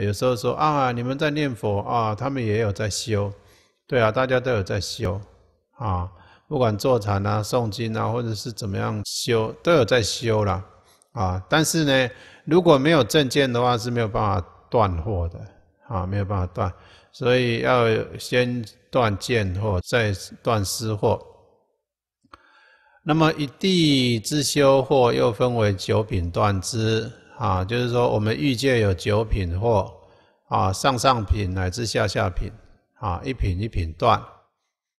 有时候说啊，你们在念佛啊，他们也有在修，对啊，大家都有在修啊，不管坐禅啊、诵经啊，或者是怎么样修，都有在修啦。啊。但是呢，如果没有证件的话，是没有办法断货的啊，没有办法断，所以要先断见货，再断私货。那么一地之修或又分为九品断之。啊，就是说我们欲界有九品或啊上上品乃至下下品啊，一品一品断，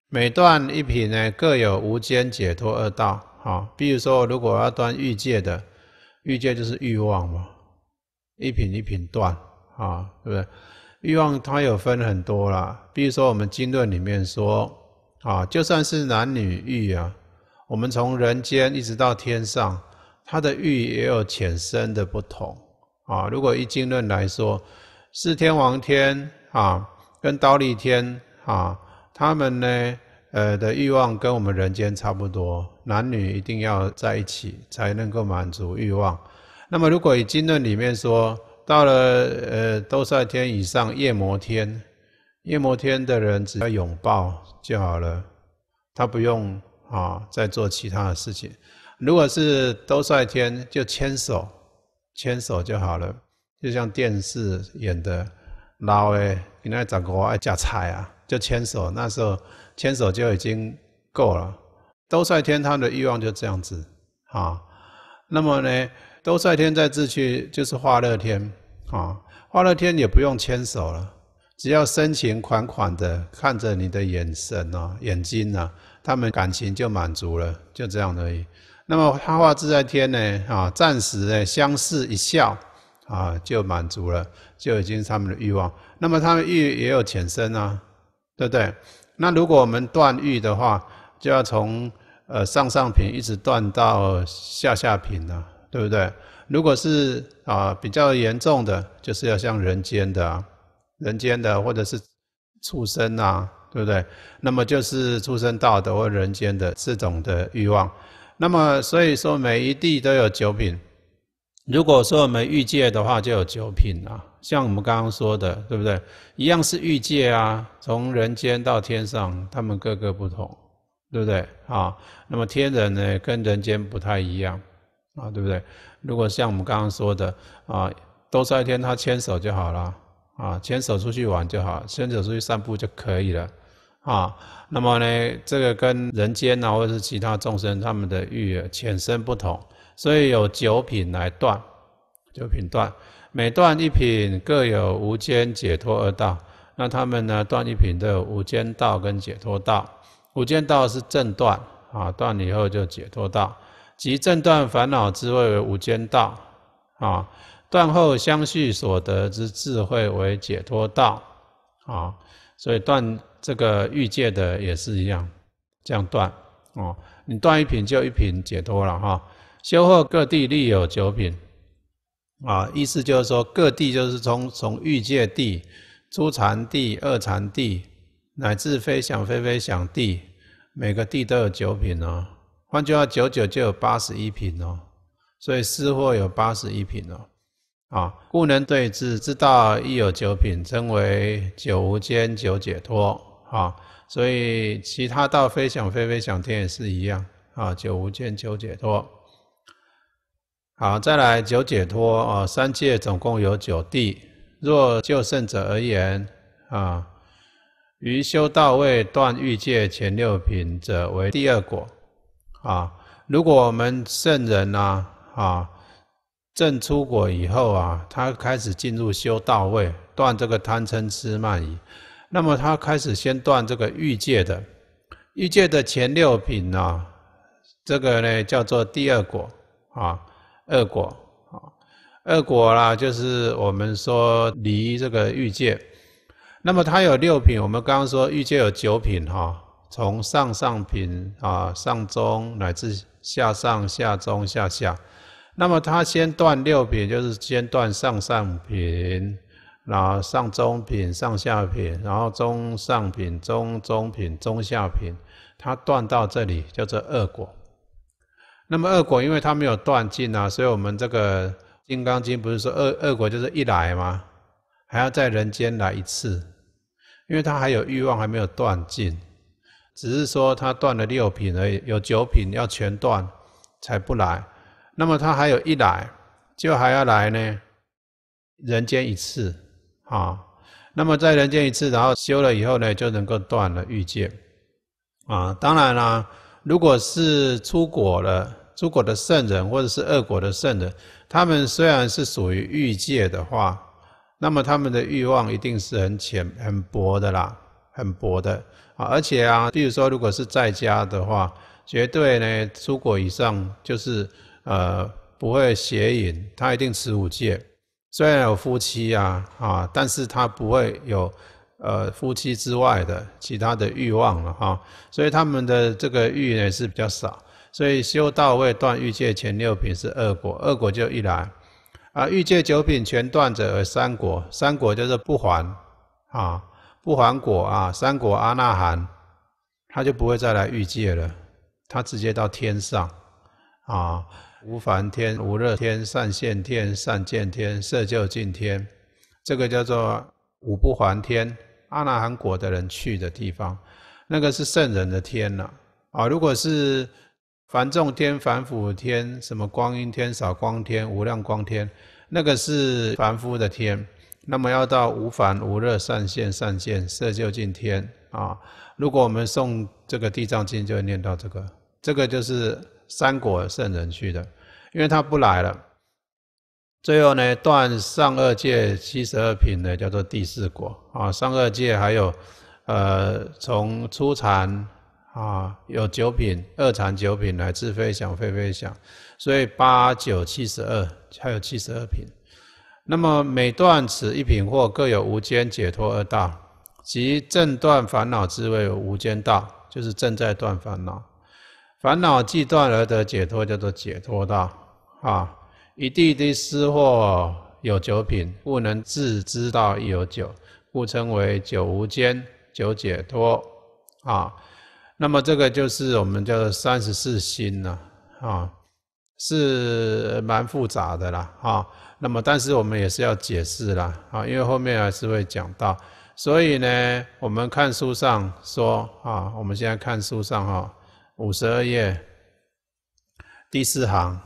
每断一品呢各有无间解脱二道啊。比如说，如果要断欲界的欲界就是欲望嘛，一品一品断啊，对不对？欲望它有分很多啦。比如说我们经论里面说啊，就算是男女欲啊，我们从人间一直到天上。它的欲也有浅深的不同啊。如果以经论来说，四天王天啊，跟刀立天啊，他们呢，呃的欲望跟我们人间差不多，男女一定要在一起才能够满足欲望。那么，如果以经论里面说，到了呃兜率天以上夜摩天，夜摩天的人只要拥抱就好了，他不用啊再做其他的事情。如果是兜率天，就牵手牵手就好了，就像电视演的，老诶，你那长国爱夹菜啊，就牵手。那时候牵手就已经够了。兜率天他们的欲望就这样子啊。那么呢，兜率天在自去就是化乐天啊，化乐天也不用牵手了，只要深情款款的看着你的眼神啊、眼睛啊，他们感情就满足了，就这样而已。那么他画自在天呢？啊，暂时呢，相视一笑啊，就满足了，就已经他们的欲望。那么他们欲也有浅深啊，对不对？那如果我们断欲的话，就要从呃上上品一直断到下下品啊，对不对？如果是啊比较严重的，就是要像人间的、人间的或者是畜生啊，对不对？那么就是畜生道的或人间的这种的欲望。那么所以说，每一地都有九品。如果说我们欲界的话，就有九品啊。像我们刚刚说的，对不对？一样是欲界啊，从人间到天上，他们各个不同，对不对啊？那么天人呢，跟人间不太一样啊，对不对？如果像我们刚刚说的啊，多在天他牵手就好了啊，牵手出去玩就好，牵手出去散步就可以了。啊，那么呢，这个跟人间呐，或者是其他众生他们的欲浅深不同，所以有九品来断，九品断，每断一品各有无间解脱二道。那他们呢，断一品都有无间道跟解脱道。无间道是正断，啊，断以后就解脱道，即正断烦恼之慧为无间道，啊，断后相续所得之智慧为解脱道，啊。所以断这个欲界的也是一样，这样断哦。你断一品就一品解脱了哈。修后各地立有九品啊，意思就是说各地就是从从欲界地、初禅地、二禅地乃至非想非非想地，每个地都有九品哦。换句话，九九就有八十一品哦。所以私货有八十一品哦。啊，故能对治之道亦有九品，称为九无间九解脱啊。所以其他道非想非非想天也是一样啊，九无间九解脱。好，再来九解脱啊，三界总共有九地。若就圣者而言啊，于修道位断欲界前六品者为第二果啊。如果我们圣人呢啊。正出国以后啊，他开始进入修道位，断这个贪嗔痴慢疑。那么他开始先断这个欲界的，欲界的前六品呢，这个呢叫做第二果啊，二果啊，二果啦，就是我们说离这个欲界。那么它有六品，我们刚刚说欲界有九品哈，从上上品啊，上中乃至下上、下中、下下。那么他先断六品，就是先断上上品，然后上中品、上下品，然后中上品、中中品、中下品，他断到这里叫做恶果。那么恶果，因为他没有断尽啊，所以我们这个《金刚经》不是说恶恶果就是一来吗？还要在人间来一次，因为他还有欲望，还没有断尽，只是说他断了六品而已，有九品要全断才不来。那么他还有一来，就还要来呢，人间一次，啊，那么在人间一次，然后修了以后呢，就能够断了欲界，啊，当然啦，如果是出果了，出果的圣人或者是恶果的圣人，他们虽然是属于欲界的话，那么他们的欲望一定是很浅、很薄的啦，很薄的啊，而且啊，比如说如果是在家的话，绝对呢，出果以上就是。呃，不会邪淫，他一定持五戒。虽然有夫妻啊，啊，但是他不会有，呃，夫妻之外的其他的欲望了，哈。所以他们的这个欲呢是比较少。所以修道位断欲界前六品是二果，二果就一来；啊，欲界九品全断者三果，三果就是不还，啊，不还果啊，三果阿那含，他就不会再来欲界了，他直接到天上，啊。无凡天、无热天、善现天、善见天、色就竟天，这个叫做五不还天。阿那含果的人去的地方，那个是圣人的天了啊！如果是凡众天、凡夫天，什么光阴天、少光天、无量光天，那个是凡夫的天。那么要到无凡无热、善现、善见、色就竟天啊！如果我们诵这个《地藏经》，就会念到这个，这个就是三果圣人去的。因为他不来了，最后呢，断上二界七十二品呢，叫做第四果啊。上二界还有，呃，从初禅啊，有九品，二禅九品来自非想非非想，所以八九七十二，还有七十二品。那么每断此一品或各有无间解脱二道，即正断烦恼之谓无间道，就是正在断烦恼，烦恼既断而得解脱，叫做解脱道。啊，一地的识货有九品，不能自知道亦有九，故称为九无间九解脱。啊，那么这个就是我们叫做三十四心呐。啊，是蛮复杂的啦。啊，那么但是我们也是要解释啦。啊，因为后面还是会讲到。所以呢，我们看书上说啊，我们现在看书上哈，五十二页第四行。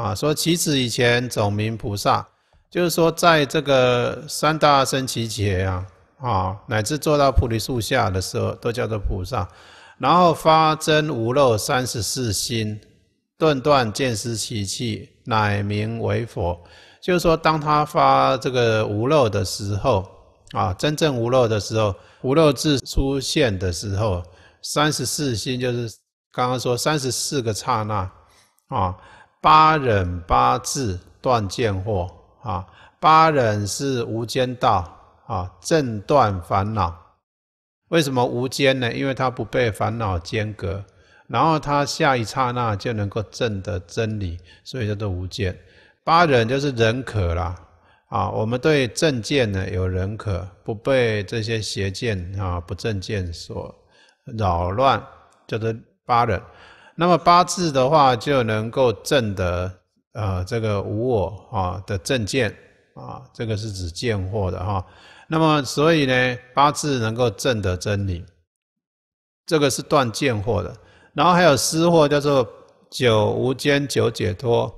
啊，说其子以前总名菩萨，就是说，在这个三大生期节呀，啊，乃至做到菩提树下的时候，都叫做菩萨。然后发真无漏三十四心，顿断见思习气，乃名为佛。就是说，当他发这个无漏的时候，啊，真正无漏的时候，无漏智出现的时候，三十四心就是刚刚说三十四个刹那，啊。八忍八智断见惑啊，八忍是无间道啊，正断烦恼。为什么无间呢？因为它不被烦恼间隔，然后它下一刹那就能够证得真理，所以叫做无间。八忍就是忍可啦啊，我们对正见呢有忍可，不被这些邪见啊不正见所扰乱，叫做八忍。那么八字的话就能够证得，呃，这个无我啊的正见啊，这个是指见惑的哈。那么所以呢，八字能够证得真理，这个是断见惑的。然后还有私惑，叫做九无间九解脱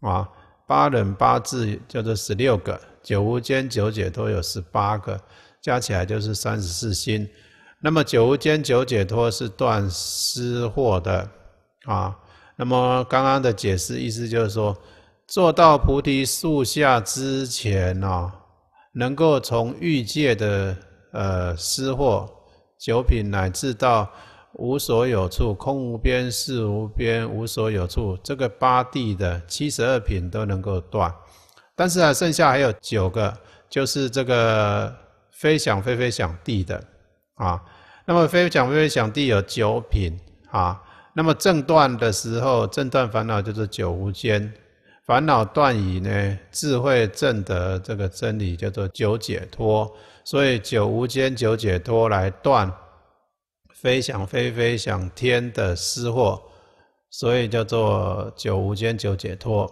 啊。八忍八字叫做十六个，九无间九解脱有十八个，加起来就是三十四心。那么九无间九解脱是断思惑的啊。那么刚刚的解释意思就是说，做到菩提树下之前呢，能够从欲界的呃思惑九品乃至到无所有处空无边事无边无所有处这个八地的七十二品都能够断。但是啊，剩下还有九个，就是这个非想非非想地的啊。那么非想非想地有九品啊。那么正断的时候，正断烦恼就是九无间，烦恼断以呢，智慧正得这个真理叫做九解脱。所以九无间九解脱来断非想非非想天的私惑，所以叫做九无间九解脱。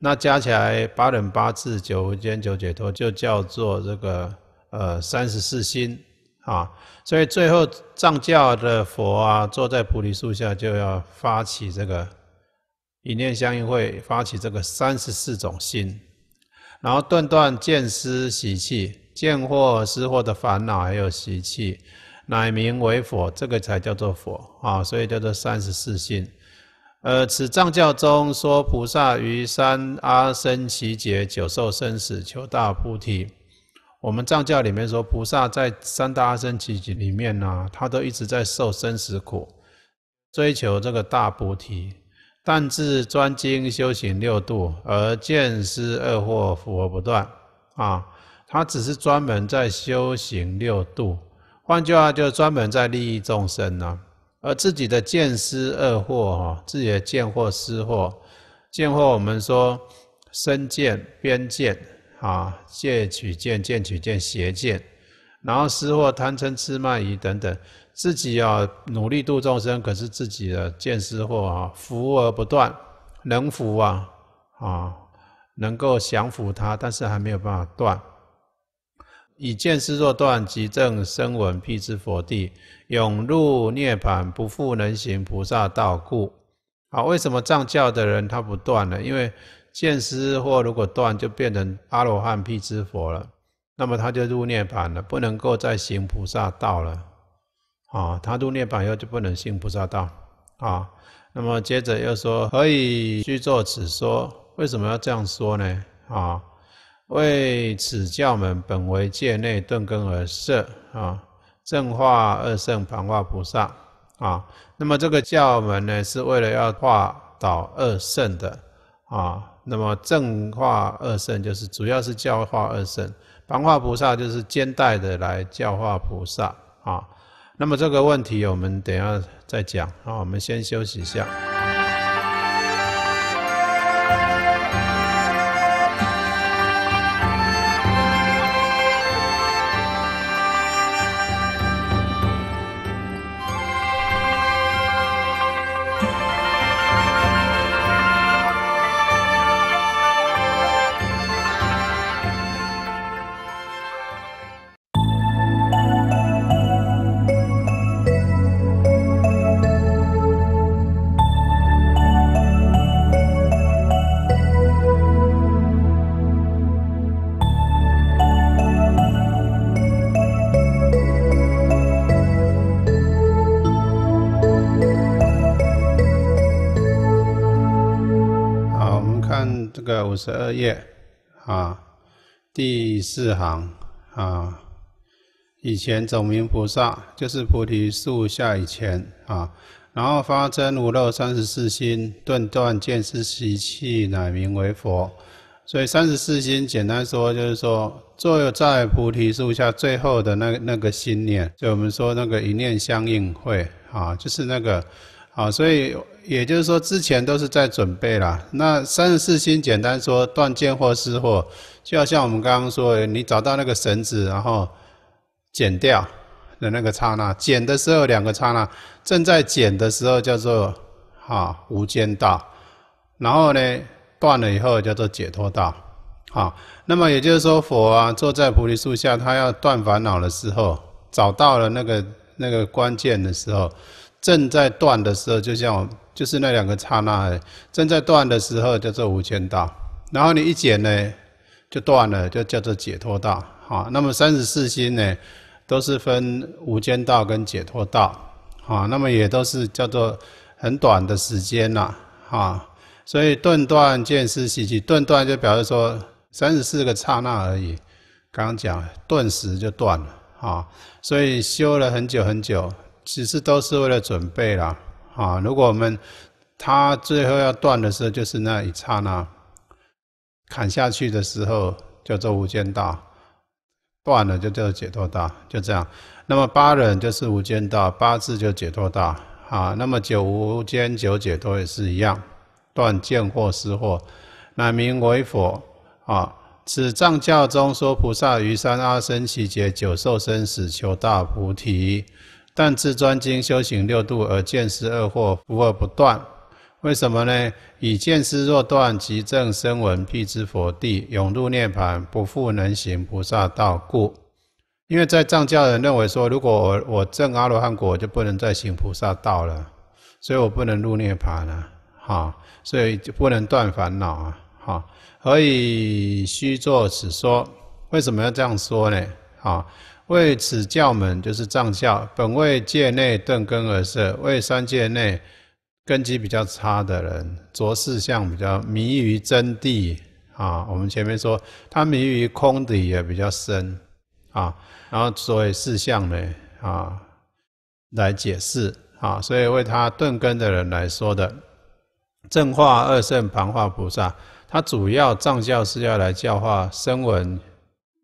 那加起来八忍八智九无间九解脱就叫做这个呃三十四心。啊，所以最后藏教的佛啊，坐在菩提树下就要发起这个一念相应会，发起这个三十四种心，然后断断见思习气见惑失惑的烦恼还有习气，乃名为佛，这个才叫做佛啊，所以叫做三十四心。呃，此藏教中说，菩萨于三阿僧祇劫久受生死，求大菩提。我们藏教里面说，菩萨在三大阿僧祇里面呢，他都一直在受生死苦，追求这个大菩提，但至专精修行六度，而见思二惑伏而不断啊。他只是专门在修行六度，换句话，就专门在利益众生呢，而自己的见思二惑哈，自己的见惑思惑，见惑我们说身见边见。啊，戒取见，见取见，邪见，然后失惑、贪嗔、痴慢疑等等，自己要努力度众生，可是自己的见失惑啊，福而不断，能福啊，啊，能够降服他，但是还没有办法断。以见思若断，即正声闻辟之佛地，永入涅盘，不复能行菩萨道故。好，为什么藏教的人他不断呢？因为见思惑如果断，就变成阿罗汉、辟支佛了，那么他就入涅槃了，不能够再行菩萨道了。啊，他入涅槃后就不能行菩萨道。啊，那么接着又说，何以须作此说？为什么要这样说呢？啊，为此教门本为界内顿根而设。啊，正化二圣，旁化菩萨。啊，那么这个教门呢，是为了要化导二圣的。啊。那么正化二圣就是主要是教化二圣，凡化菩萨就是兼带的来教化菩萨啊。那么这个问题我们等下再讲啊，我们先休息一下。五十二页，啊，第四行，啊，以前总名菩萨，就是菩提树下以前，啊，然后发真无漏三十四心，顿断见思习气，乃名为佛。所以三十四心，简单说就是说，坐在菩提树下最后的那那个心念，就我们说那个一念相应会，啊，就是那个。好，所以也就是说，之前都是在准备啦。那三十四心，简单说，断见或失惑，就要像我们刚刚说，你找到那个绳子，然后剪掉的那个刹那，剪的时候两个刹那，正在剪的时候叫做好无间道，然后呢断了以后叫做解脱道。好，那么也就是说，佛啊坐在菩提树下，他要断烦恼的时候，找到了那个那个关键的时候。正在断的时候，就像就是那两个刹那，正在断的时候叫做无间道，然后你一剪呢，就断了，就叫做解脱道。好，那么三十四心呢，都是分无间道跟解脱道。好，那么也都是叫做很短的时间呐。哈，所以顿断见思习气，顿断就表示说三十四个刹那而已。刚刚讲顿时就断了。啊，所以修了很久很久。其实都是为了准备啦。啊！如果我们他最后要断的时候，就是那一刹那砍下去的时候，叫做无间道；断了就叫做解脱道，就这样。那么八忍就是无间道，八字就解脱道啊。那么九无间、九解脱也是一样，断见或失或，乃名为佛啊。此藏教中说，菩萨于三阿僧祇劫九受生死，求大菩提。但自专精修行六度而见失恶惑，福而不断，为什么呢？以见失若断，即证声闻辟之佛地，永入涅槃，不复能行菩萨道故。因为在藏教人认为说，如果我我证阿罗汉果，就不能再行菩萨道了，所以我不能入涅槃了，哈，所以就不能断烦恼啊，哈，所以须作此说。为什么要这样说呢？啊？为此教门就是藏教，本为界内顿根而设，为三界内根基比较差的人，着视相比较迷于真谛啊。我们前面说，他迷于空底也比较深啊。然后所以四相呢啊来解释啊，所以为他顿根的人来说的正化二圣、旁化菩萨，他主要藏教是要来教化声闻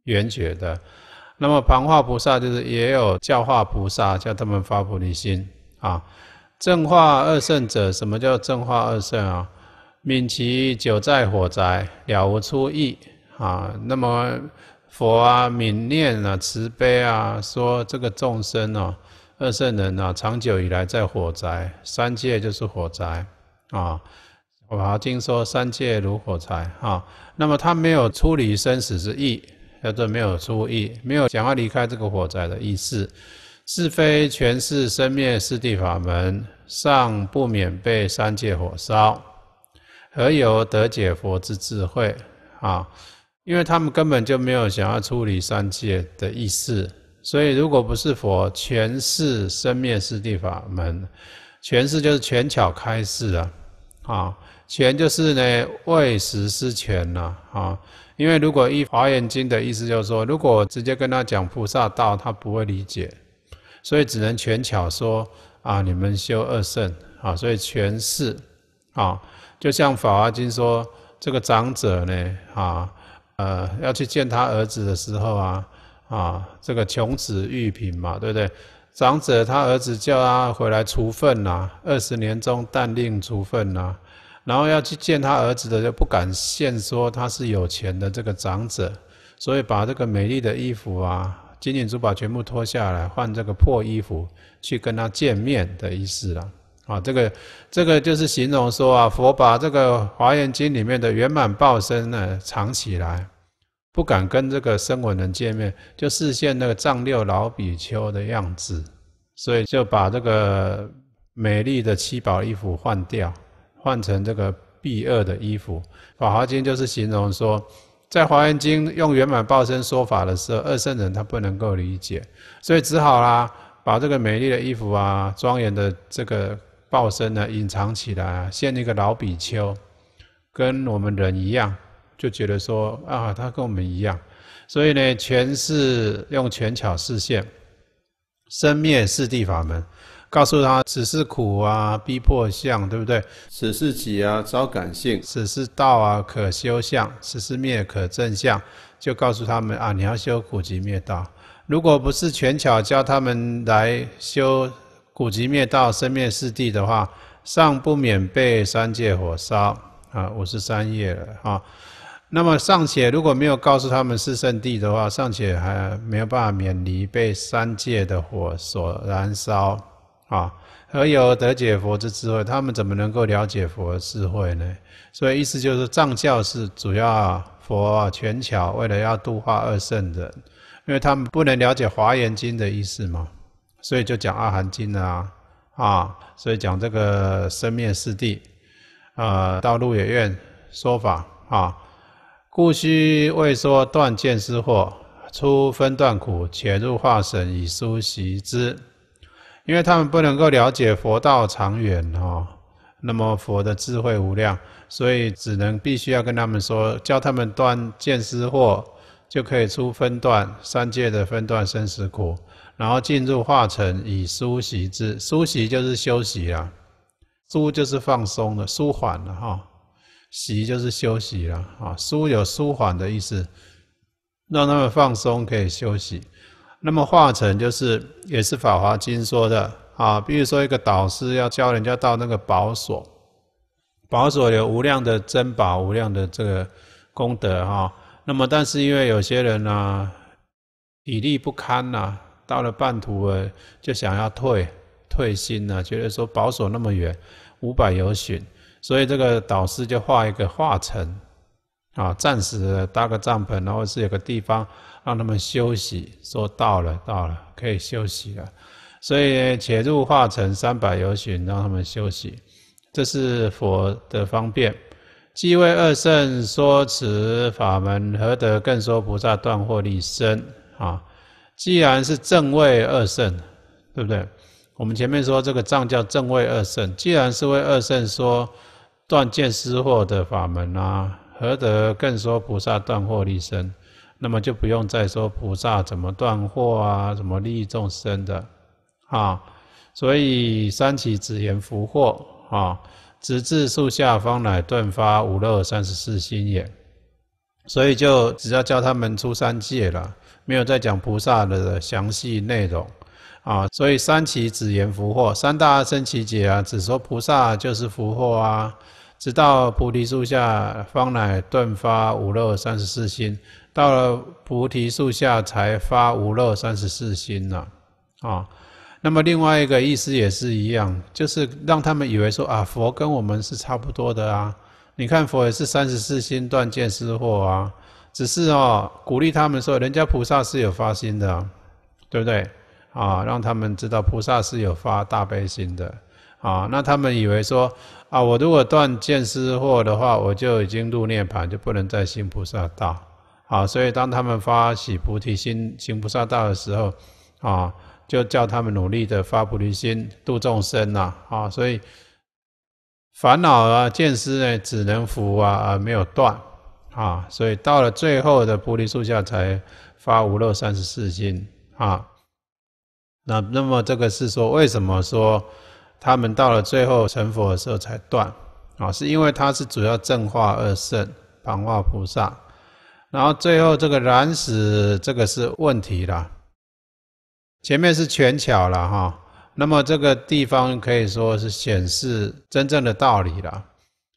缘觉的。那么，旁化菩萨就是也有教化菩萨，叫他们发菩提心啊。正化二圣者，什么叫正化二圣啊？敏其九在火灾，了无出意啊。那么佛啊，敏念啊，慈悲啊，说这个众生啊，二圣人啊，长久以来在火灾，三界就是火灾啊。《好像经》说三界如火宅啊。那么他没有出离生死之意。叫做没有注意，没有想要离开这个火灾的意思，是非全是生灭四谛法门，尚不免被三界火烧，何由得解佛之智慧啊？因为他们根本就没有想要处理三界的意思，所以如果不是佛全是生灭四谛法门，全是就是全巧开示啊，啊，全就是呢未实施全呐啊。因为如果一法眼经》的意思，就是说，如果直接跟他讲菩萨道，他不会理解，所以只能全巧说啊，你们修二圣啊，所以全是啊，就像《法华经》说，这个长者呢啊，呃，要去见他儿子的时候啊啊，这个穷子玉品嘛，对不对？长者他儿子叫他回来除粪呐，二十年中但令除粪呐。然后要去见他儿子的就不敢现说他是有钱的这个长者，所以把这个美丽的衣服啊、金银珠宝全部脱下来，换这个破衣服去跟他见面的意思了。啊，这个这个就是形容说啊，佛把这个华严经里面的圆满报身呢藏起来，不敢跟这个生闻人见面，就视现那个丈六老比丘的样子，所以就把这个美丽的七宝衣服换掉。换成这个 B 二的衣服，《法华经》就是形容说，在《华严经》用圆满报身说法的时候，二圣人他不能够理解，所以只好啦，把这个美丽的衣服啊、庄严的这个报身呢，隐藏起来，现一个老比丘，跟我们人一样，就觉得说啊，他跟我们一样，所以呢，全是用权巧视线。身灭四地法门。告诉他，此是苦啊，逼迫相，对不对？此是己啊，招感性；此是道啊，可修相；此是灭可正相。就告诉他们啊，你要修苦集灭道。如果不是全巧教他们来修苦集灭道生灭四谛的话，尚不免被三界火烧啊，五十三夜了啊。那么尚且如果没有告诉他们是圣地的话，尚且还没有办法免离被三界的火所燃烧。啊！何有得解佛之智慧？他们怎么能够了解佛的智慧呢？所以意思就是，藏教是主要佛全巧，为了要度化二圣人，因为他们不能了解华严经的意思嘛，所以就讲阿含经啊，啊，所以讲这个生灭四谛，啊，道路也愿说法啊，故须为说断见思惑，初分断苦，且入化神以书习之。因为他们不能够了解佛道长远哦，那么佛的智慧无量，所以只能必须要跟他们说，教他们断见思惑，就可以出分段三界的分段生死苦，然后进入化成以舒习之，舒习就是休息了，舒就是放松的，舒缓的哈，习就是休息了啊，舒有舒缓的意思，让他们放松可以休息。那么化成就是，也是法华经说的啊。比如说一个导师要教人家到那个宝所，宝所有无量的珍宝，无量的这个功德啊。那么但是因为有些人呢，体力不堪呐，到了半途了就想要退退心呐，觉得说宝所那么远，五百有损，所以这个导师就画一个化成。啊，暂时搭个帐篷，然后是有个地方让他们休息。说到了，到了，可以休息了。所以，且入化成三百由旬，让他们休息。这是佛的方便，即为二圣说此法门，何得更说菩萨断惑立身？啊，既然是正位二圣，对不对？我们前面说这个藏叫正位二圣，既然是为二圣说断见思惑的法门啊。何得更说菩萨断惑立身？那么就不用再说菩萨怎么断惑啊，怎么利益众生的啊？所以三起指言福祸啊，直至树下方乃顿发五乐三十四心也。所以就只要教他们出三界了，没有再讲菩萨的详细内容啊。所以三起指言福祸，三大生起解啊，只说菩萨就是福祸啊。直到菩提树下，方乃顿发五肉三十四心。到了菩提树下才发五肉三十四心呢。啊，那么另外一个意思也是一样，就是让他们以为说啊，佛跟我们是差不多的啊。你看佛也是三十四心断见思惑啊，只是哦，鼓励他们说，人家菩萨是有发心的，对不对？啊，让他们知道菩萨是有发大悲心的。啊，那他们以为说，啊，我如果断见思惑的话，我就已经入涅盘，就不能再行菩萨道。啊，所以当他们发喜菩提心、行菩萨道的时候，啊，就叫他们努力的发菩提心度众生呐。啊，所以烦恼啊、见思呢，只能伏啊，而没有断。啊，所以到了最后的菩提树下才发五、漏三十四心。啊，那那么这个是说，为什么说？他们到了最后成佛的时候才断，啊，是因为他是主要正化二圣，旁化菩萨，然后最后这个染死这个是问题了，前面是全巧了哈，那么这个地方可以说是显示真正的道理了。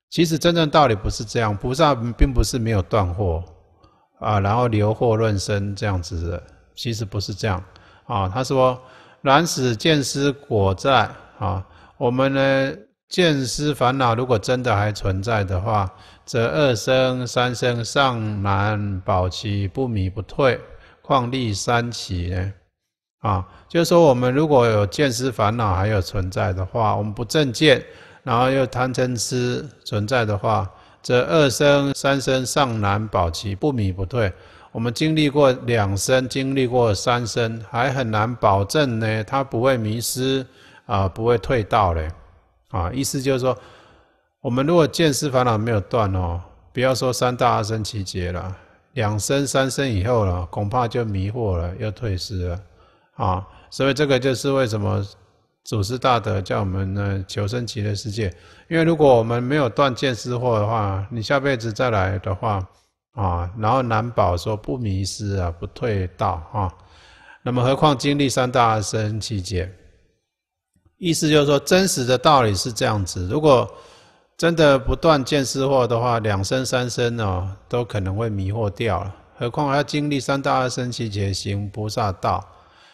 其实真正道理不是这样，菩萨并不是没有断惑啊，然后留惑论身这样子的，其实不是这样啊。他说染死见思果在啊。我们呢，见思烦恼如果真的还存在的话，则二生三生尚难保其不迷不退，况立三起呢？啊，就是说，我们如果有见思烦恼还有存在的话，我们不正见，然后又贪嗔痴存在的话，则二生三生尚难保其不迷不退。我们经历过两生，经历过三生，还很难保证呢，它不会迷失。啊，不会退道嘞！啊，意思就是说，我们如果见思烦恼没有断哦，不要说三大阿僧奇劫了，两生三生以后了，恐怕就迷惑了，又退失了啊！所以这个就是为什么祖师大德叫我们呢求生极乐世界，因为如果我们没有断见思惑的话，你下辈子再来的话啊，然后难保说不迷失啊，不退道啊，那么何况经历三大阿僧祇劫？意思就是说，真实的道理是这样子。如果真的不断见识惑的话，两生三生哦，都可能会迷惑掉了。何况还要经历三大二僧祇劫行菩萨道，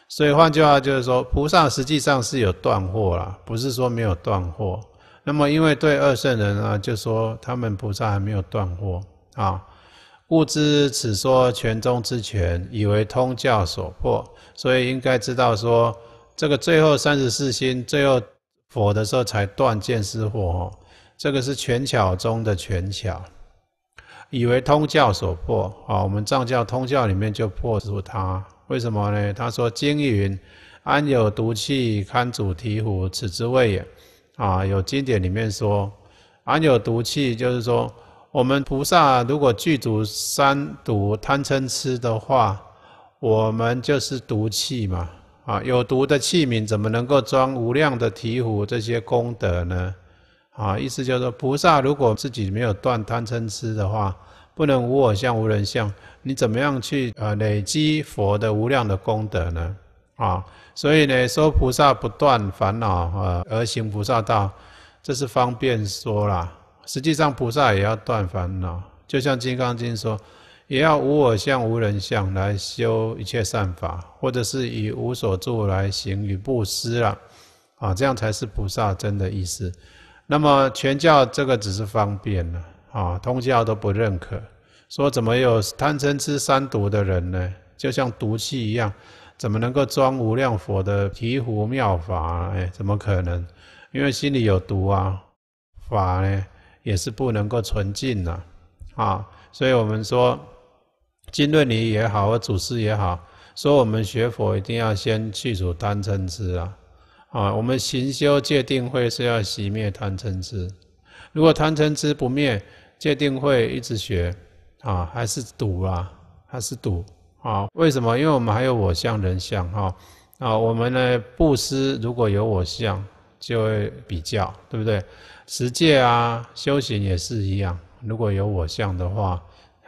所以换句话就是说，菩萨实际上是有断惑啦，不是说没有断惑。那么因为对二圣人啊，就说他们菩萨还没有断惑啊，故知此说全宗之权，以为通教所破，所以应该知道说。这个最后三十四心，最后火的时候才断见思火哦，这个是全巧中的全巧，以为通教所破。啊，我们藏教通教里面就破除它。为什么呢？他说：“经云，安有毒气堪主醍醐，此之谓也。”啊，有经典里面说，“安有毒气”，就是说我们菩萨如果具足三毒贪嗔痴的话，我们就是毒气嘛。啊，有毒的器皿怎么能够装无量的提壶这些功德呢？啊，意思就是说，菩萨如果自己没有断贪嗔痴的话，不能无我相、无人相，你怎么样去呃累积佛的无量的功德呢？啊，所以呢，说菩萨不断烦恼而行菩萨道，这是方便说了。实际上，菩萨也要断烦恼，就像《金刚经》说。也要无我相、无人相来修一切善法，或者是以无所住来行于布施了，啊，这样才是菩萨真的意思。那么全教这个只是方便了，啊，通教都不认可，说怎么有贪嗔痴三毒的人呢？就像毒气一样，怎么能够装无量佛的醍醐妙法？哎，怎么可能？因为心里有毒啊，法呢也是不能够纯净的，啊，所以我们说。经论里也好，或祖师也好，说我们学佛一定要先去除贪嗔痴啊！啊，我们行修戒定慧是要熄灭贪嗔痴。如果贪嗔痴不灭，戒定慧一直学，啊，还是堵啊，还是堵啊！为什么？因为我们还有我相、人相，哈！啊，我们呢，布施如果有我相，就会比较，对不对？实践啊，修行也是一样，如果有我相的话。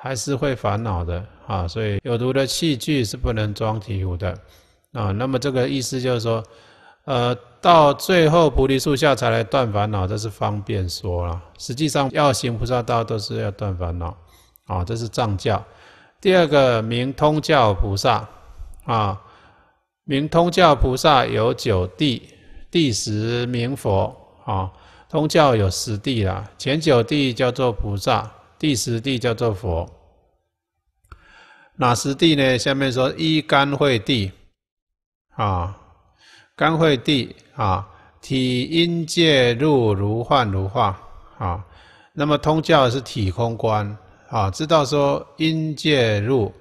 还是会烦恼的啊，所以有毒的器具是不能装醍醐的啊。那么这个意思就是说，呃，到最后菩提树下才来断烦恼，这是方便说了。实际上，要行菩萨道都是要断烦恼啊，这是藏教。第二个明通教菩萨啊，明通教菩萨有九地，第十明佛啊，通教有十地啦。前九地叫做菩萨，第十地叫做佛。哪十地呢？下面说一干会地，啊，干会地啊，体阴界入如幻如化啊。那么通教是体空观啊，知道说阴界入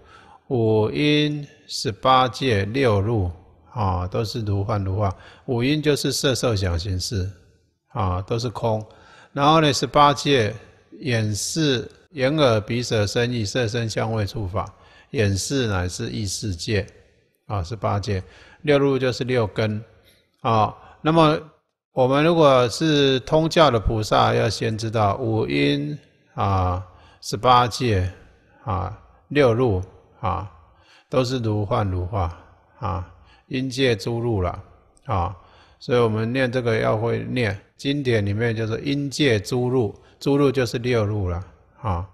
五阴十八界六入啊，都是如幻如化。五阴就是色受想行识啊，都是空。然后呢，十八界眼视、眼耳、鼻舌、身意、色声香味触法。眼识乃是意识界，啊，是八界，六入就是六根，啊，那么我们如果是通教的菩萨，要先知道五音啊，十八界啊，六入啊，都是如幻如化啊，阴界诸入了啊，所以我们念这个要会念，经典里面就是阴界诸入，诸入就是六入了啊。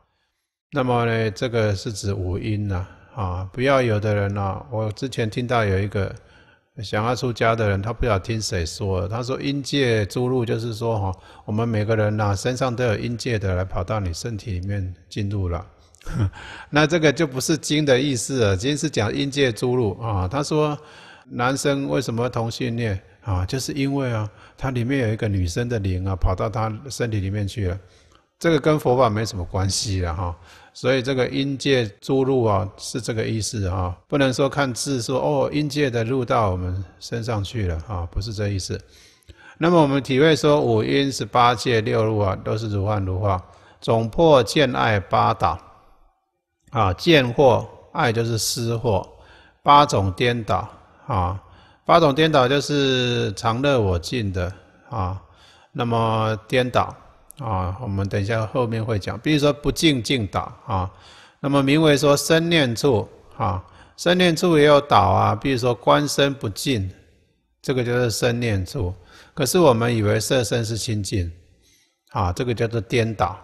那么呢，这个是指五阴呐，啊，不要有的人呐，我之前听到有一个想要出家的人，他不知道听谁说，他说阴界注入，就是说哈，我们每个人呐，身上都有阴界的来跑到你身体里面进入了，那这个就不是经的意思了，经是讲阴界注入啊。他说男生为什么同性恋啊，就是因为啊，他里面有一个女生的灵啊，跑到他身体里面去了。这个跟佛法没什么关系了哈，所以这个因界诸路啊是这个意思哈，不能说看字说哦因界的路到我们身上去了啊，不是这意思。那么我们体会说五因十八界六路啊都是如幻如化，总破见爱八倒啊见惑爱就是失惑，八种颠倒啊八种颠倒就是常乐我净的啊，那么颠倒。啊，我们等一下后面会讲，比如说不净净岛啊，那么名为说生念处啊，生念处也有岛啊，比如说观身不净，这个就是生念处。可是我们以为色身是清净啊，这个叫做颠倒。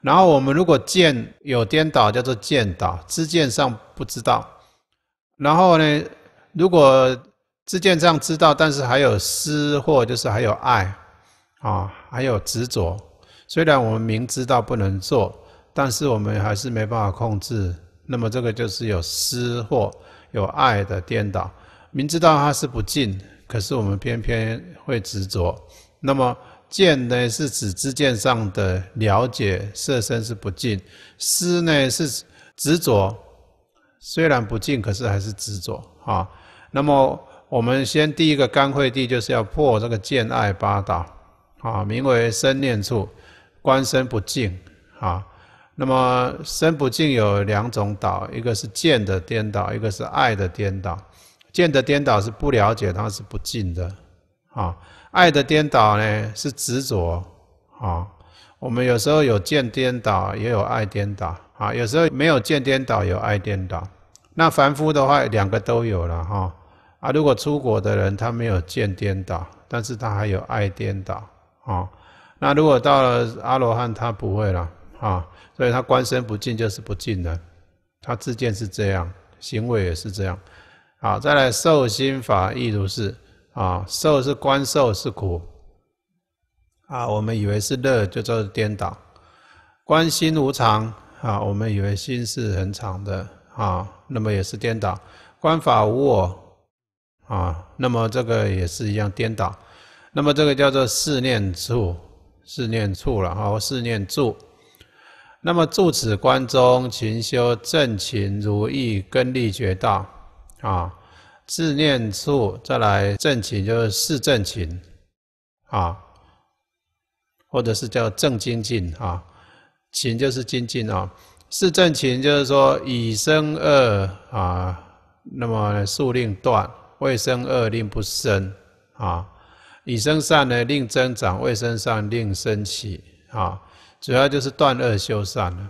然后我们如果见有颠倒，叫做见倒，知见上不知道。然后呢，如果知见上知道，但是还有思或就是还有爱啊，还有执着。虽然我们明知道不能做，但是我们还是没办法控制。那么这个就是有思或有爱的颠倒。明知道它是不净，可是我们偏偏会执着。那么见呢是指知见上的了解，色身是不净；思呢是执着，虽然不净，可是还是执着啊。那么我们先第一个干慧地就是要破这个见爱八倒啊，名为生念处。观身不净，啊，那么身不净有两种倒，一个是见的颠倒，一个是爱的颠倒。见的颠倒是不了解，它是不净的，啊。爱的颠倒呢是执着，啊。我们有时候有见颠倒，也有爱颠倒，啊。有时候没有见颠倒，有爱颠倒。那凡夫的话，两个都有了，哈。啊，如果出国的人，他没有见颠倒，但是他还有爱颠倒，啊。那如果到了阿罗汉，他不会了啊，所以他观身不净就是不净的，他自见是这样，行为也是这样。好，再来受心法亦如是啊，受是观受是苦啊，我们以为是乐，就叫做颠倒。观心无常啊，我们以为心是很常的啊，那么也是颠倒。观法无我啊，那么这个也是一样颠倒。那么这个叫做四念处。四念处了哈，四念住。那么住此观中勤修正勤如意根力觉道啊，自念处再来正勤就是四正勤啊，或者是叫正精进啊，勤就是精进啊，四正勤就是说以生恶啊，那么速令断，未生恶令不生啊。以身善呢，令增长；未生善，令生起。啊，主要就是断恶修善了。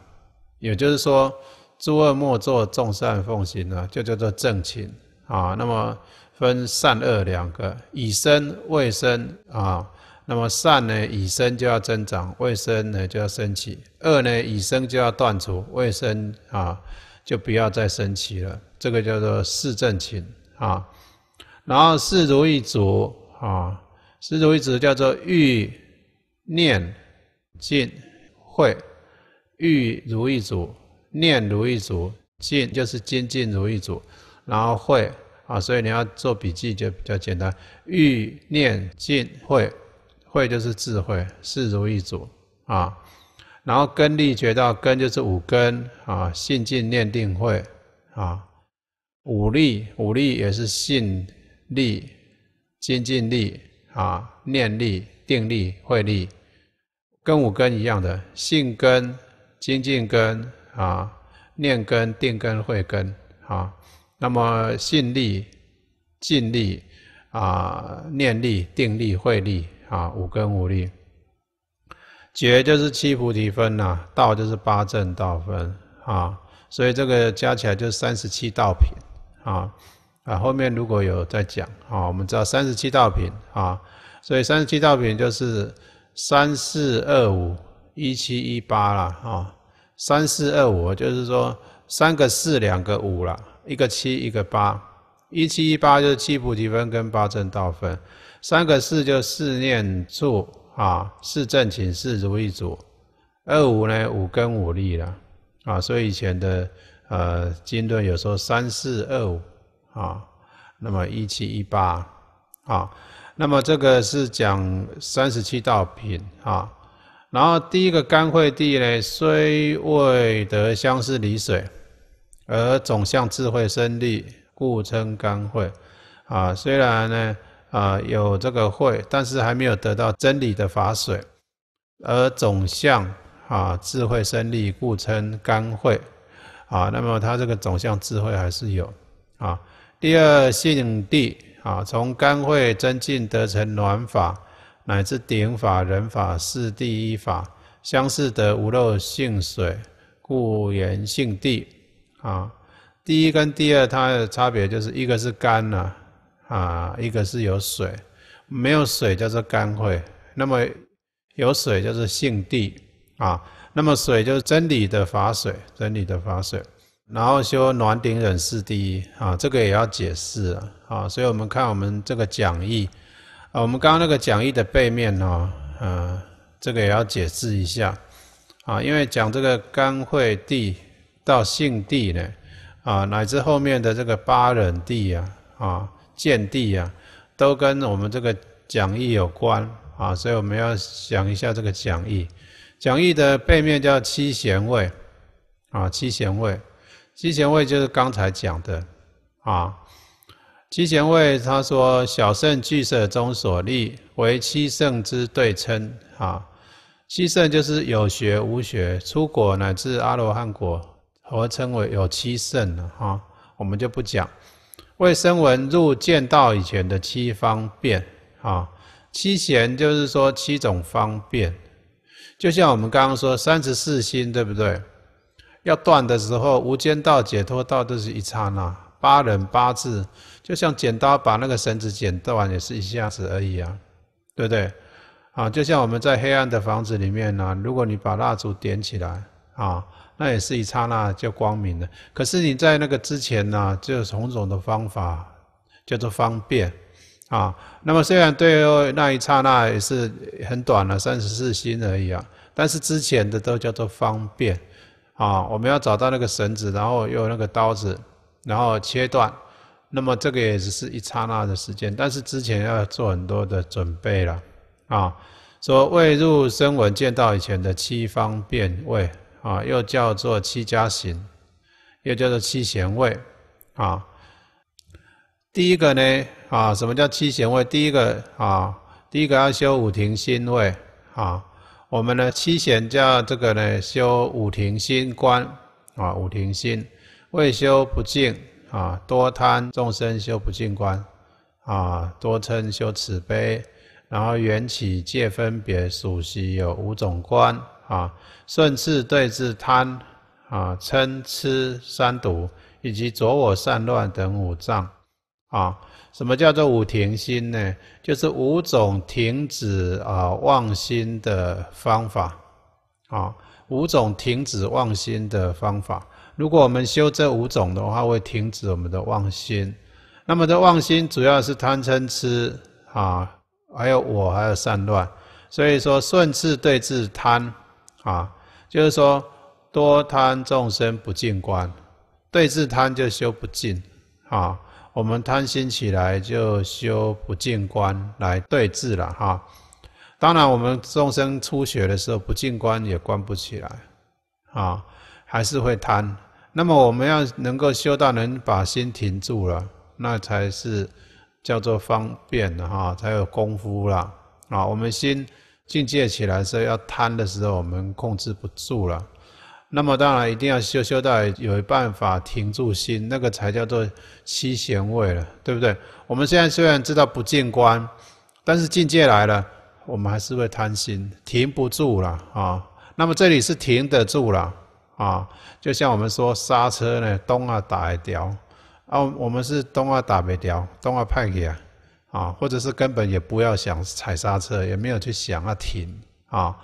也就是说，诸恶莫作，众善奉行呢，就叫做正勤啊。那么分善恶两个，以身未生啊。那么善呢，以身就要增长，未生呢就要生起；恶呢，以身就要断除，未生啊就不要再生起了。这个叫做四正勤啊。然后四如意足啊。四如意指叫做欲念尽慧，欲如意足念如意足尽就是精进如意足，然后慧啊，所以你要做笔记就比较简单。欲念尽慧，慧就是智慧，四如意足啊，然后根力觉到根就是五根啊，信进念定慧啊，五力五力也是信力精进力。啊，念力、定力、慧力，跟五根一样的，性根、精进根啊，念根、定根、慧根啊。那么性力、尽力啊，念力、定力、慧力啊，五根五力。觉就是七菩提分呐，道就是八正道分啊，所以这个加起来就是三十七道品啊。啊，后面如果有再讲啊，我们知道三十七道品啊，所以三十七道品就是三四二五一七一八啦，啊，三四二五就是说三个四两个五啦，一个七一个八，一七一八就是七菩提分跟八正道分，三个四就四念住啊，四正寝四如意组，二五呢五根五力了啊，所以以前的呃经论有时候三四二五。啊，那么一七一八，啊，那么这个是讲三十七道品啊。然后第一个干惠地呢，虽未得相似离水，而总相智慧生力，故称干晦。啊，虽然呢，啊有这个会，但是还没有得到真理的法水，而总相啊智慧生力，故称干晦。啊，那么它这个总相智慧还是有，啊。第二性地啊，从干慧增进得成暖法，乃至顶法人法是第一法，相似得无漏性水，故言性地啊。第一跟第二它的差别就是一个是干呐、啊，一个是有水，没有水叫做干慧，那么有水叫做性地啊。那么水就是真理的法水，真理的法水。然后说暖顶忍四一啊，这个也要解释啊。啊，所以我们看我们这个讲义啊，我们刚刚那个讲义的背面哦，嗯，这个也要解释一下啊，因为讲这个干惠地到性地呢啊，乃至后面的这个八忍地呀、啊见地呀，都跟我们这个讲义有关啊，所以我们要想一下这个讲义。讲义的背面叫七贤位啊，七贤位。七贤位就是刚才讲的，啊，七贤位他说小圣具舍中所立为七圣之对称啊，七圣就是有学无学出果乃至阿罗汉果合称为有七圣了啊，我们就不讲为声闻入见道以前的七方便啊，七贤就是说七种方便，就像我们刚刚说三十四心对不对？要断的时候，无间道、解脱道都是一刹那，八忍八字，就像剪刀把那个绳子剪断，也是一下子而已啊，对不对？啊，就像我们在黑暗的房子里面呢，如果你把蜡烛点起来啊，那也是一刹那就光明了。可是你在那个之前呢，就种种的方法叫做方便啊。那么虽然对那一刹那也是很短了，三十四心而已啊，但是之前的都叫做方便。啊，我们要找到那个绳子，然后用那个刀子，然后切断。那么这个也只是一刹那的时间，但是之前要做很多的准备了。啊，说未入声闻见到以前的七方便位，啊，又叫做七加行，又叫做七贤位。啊，第一个呢，啊，什么叫七贤位？第一个啊，第一个要修五停心位，啊。我们呢七贤教这个呢修五庭心观啊，五庭心未修不净啊，多贪众生修不净观啊，多嗔修慈悲，然后缘起界分别属习有五种观啊，顺智对智贪啊，嗔痴三毒以及着我善乱等五障啊。什么叫做五停心呢？就是五种停止啊妄心的方法，啊，五种停止妄心的方法。如果我们修这五种的话，会停止我们的妄心。那么这妄心主要是贪嗔痴啊，还有我，还有善乱。所以说顺治对治贪啊，就是说多贪众生不进观，对治贪就修不进啊。我们贪心起来就修不净观来对峙了哈。当然我们众生初学的时候不净观也观不起来啊，还是会贪。那么我们要能够修到能把心停住了，那才是叫做方便哈，才有功夫了啊。我们心境界起来时候要贪的时候，我们控制不住了。那么当然一定要修修到有一办法停住心，那个才叫做七贤位了，对不对？我们现在虽然知道不见观，但是境界来了，我们还是会贪心，停不住了啊。那么这里是停得住了啊，就像我们说刹车呢，东啊打一条，啊我们是东啊打没掉，东啊派给啊，啊或者是根本也不要想踩刹车，也没有去想啊停啊。